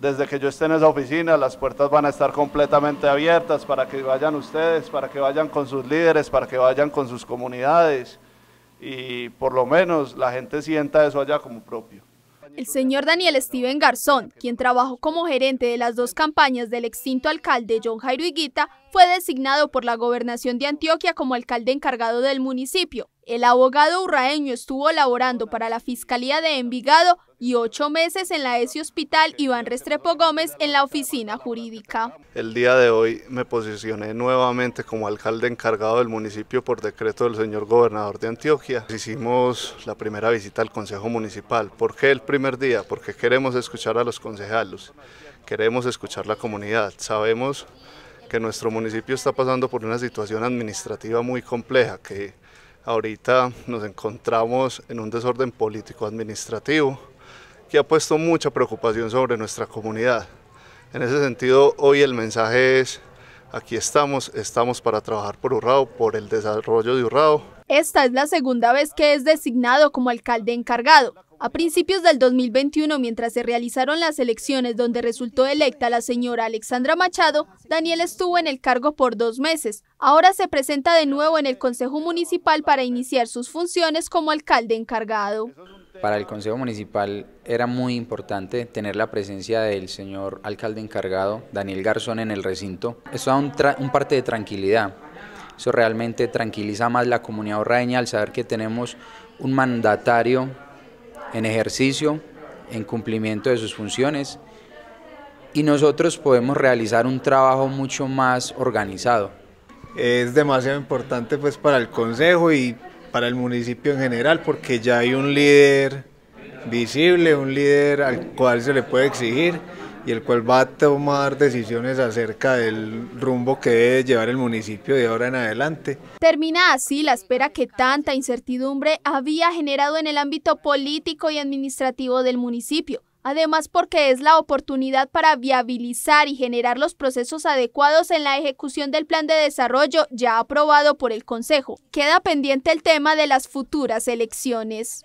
desde que yo esté en esa oficina, las puertas van a estar completamente abiertas para que vayan ustedes, para que vayan con sus líderes, para que vayan con sus comunidades y por lo menos la gente sienta eso allá como propio. El señor Daniel Steven Garzón, quien trabajó como gerente de las dos campañas del extinto alcalde John Jairo Higuita, fue designado por la gobernación de Antioquia como alcalde encargado del municipio. El abogado urraeño estuvo laborando para la Fiscalía de Envigado y ocho meses en la ESI Hospital Iván Restrepo Gómez en la oficina jurídica. El día de hoy me posicioné nuevamente como alcalde encargado del municipio por decreto del señor gobernador de Antioquia. Hicimos la primera visita al Consejo Municipal. ¿Por qué el primer día? Porque queremos escuchar a los concejalos, queremos escuchar la comunidad. Sabemos que nuestro municipio está pasando por una situación administrativa muy compleja, que ahorita nos encontramos en un desorden político-administrativo que ha puesto mucha preocupación sobre nuestra comunidad. En ese sentido, hoy el mensaje es, aquí estamos, estamos para trabajar por Urrao, por el desarrollo de Urrao, esta es la segunda vez que es designado como alcalde encargado. A principios del 2021, mientras se realizaron las elecciones donde resultó electa la señora Alexandra Machado, Daniel estuvo en el cargo por dos meses. Ahora se presenta de nuevo en el Consejo Municipal para iniciar sus funciones como alcalde encargado. Para el Consejo Municipal era muy importante tener la presencia del señor alcalde encargado, Daniel Garzón, en el recinto. Eso da un, un parte de tranquilidad eso realmente tranquiliza más la comunidad horraña al saber que tenemos un mandatario en ejercicio, en cumplimiento de sus funciones, y nosotros podemos realizar un trabajo mucho más organizado. Es demasiado importante pues para el Consejo y para el municipio en general, porque ya hay un líder visible, un líder al cual se le puede exigir y el cual va a tomar decisiones acerca del rumbo que debe llevar el municipio de ahora en adelante. Termina así la espera que tanta incertidumbre había generado en el ámbito político y administrativo del municipio. Además, porque es la oportunidad para viabilizar y generar los procesos adecuados en la ejecución del plan de desarrollo ya aprobado por el Consejo. Queda pendiente el tema de las futuras elecciones.